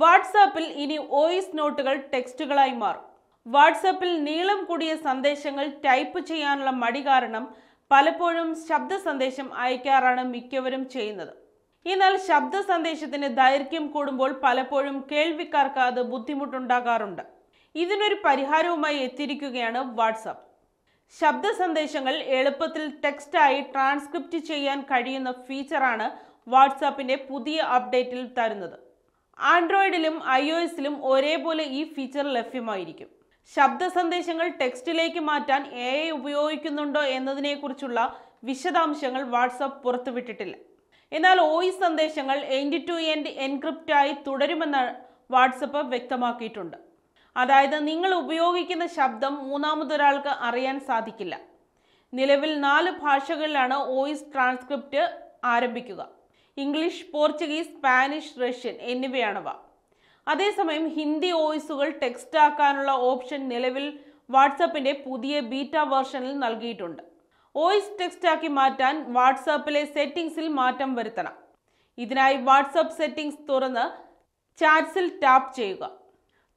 വാട്സാപ്പിൽ ഇനി വോയിസ് നോട്ടുകൾ ടെക്സ്റ്റുകളായി മാറും വാട്സാപ്പിൽ നീളം കൂടിയ സന്ദേശങ്ങൾ ടൈപ്പ് ചെയ്യാനുള്ള മടി കാരണം പലപ്പോഴും ശബ്ദ സന്ദേശം അയക്കാറാണ് മിക്കവരും ചെയ്യുന്നത് എന്നാൽ ശബ്ദ സന്ദേശത്തിന് ദൈർഘ്യം കൂടുമ്പോൾ പലപ്പോഴും കേൾവിക്കാർക്ക് അത് ബുദ്ധിമുട്ടുണ്ടാകാറുണ്ട് ഇതിനൊരു പരിഹാരവുമായി എത്തിയിരിക്കുകയാണ് വാട്സാപ്പ് ശബ്ദ സന്ദേശങ്ങൾ എളുപ്പത്തിൽ ടെക്സ്റ്റായി ട്രാൻസ്ക്രിപ്റ്റ് ചെയ്യാൻ കഴിയുന്ന ഫീച്ചറാണ് വാട്സാപ്പിന്റെ പുതിയ അപ്ഡേറ്റിൽ തരുന്നത് ആൻഡ്രോയിഡിലും ഐ ഒ എസിലും ഒരേപോലെ ഈ ഫീച്ചർ ലഭ്യമായിരിക്കും ശബ്ദ സന്ദേശങ്ങൾ ടെക്സ്റ്റിലേക്ക് മാറ്റാൻ എ ഐ ഉപയോഗിക്കുന്നുണ്ടോ എന്നതിനെക്കുറിച്ചുള്ള വിശദാംശങ്ങൾ വാട്സപ്പ് പുറത്തുവിട്ടിട്ടില്ല എന്നാൽ വോയിസ് സന്ദേശങ്ങൾ എൻഡ് ടു എൻഡ് എൻക്രിപ്റ്റായി തുടരുമെന്ന് വാട്സപ്പ് വ്യക്തമാക്കിയിട്ടുണ്ട് അതായത് നിങ്ങൾ ഉപയോഗിക്കുന്ന ശബ്ദം മൂന്നാമതൊരാൾക്ക് അറിയാൻ സാധിക്കില്ല നിലവിൽ നാല് ഭാഷകളിലാണ് വോയിസ് ട്രാൻസ്ക്രിപ്റ്റ് ആരംഭിക്കുക ഇംഗ്ലീഷ് പോർച്ചുഗീസ് സ്പാനിഷ് റഷ്യൻ എന്നിവയാണവ അതേസമയം ഹിന്ദി വോയിസുകൾ ടെക്സ്റ്റ് ആക്കാനുള്ള ഓപ്ഷൻ നിലവിൽ വാട്സാപ്പിന്റെ പുതിയ ബീറ്റ വേർഷനിൽ നൽകിയിട്ടുണ്ട് വോയിസ് ടെക്സ്റ്റ് ആക്കി മാറ്റാൻ വാട്സാപ്പിലെ സെറ്റിംഗ്സിൽ മാറ്റം വരുത്തണം ഇതിനായി വാട്സാപ്പ് സെറ്റിംഗ്സ് തുറന്ന് ചാറ്റ്സിൽ ടാപ്പ് ചെയ്യുക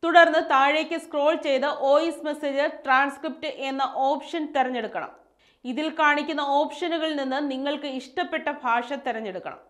തുടർന്ന് താഴേക്ക് സ്ക്രോൾ ചെയ്ത് വോയിസ് മെസ്സേജ് ട്രാൻസ്ക്രിപ്റ്റ് എന്ന ഓപ്ഷൻ തിരഞ്ഞെടുക്കണം ഇതിൽ കാണിക്കുന്ന ഓപ്ഷനുകളിൽ നിന്ന് നിങ്ങൾക്ക് ഇഷ്ടപ്പെട്ട ഭാഷ തിരഞ്ഞെടുക്കണം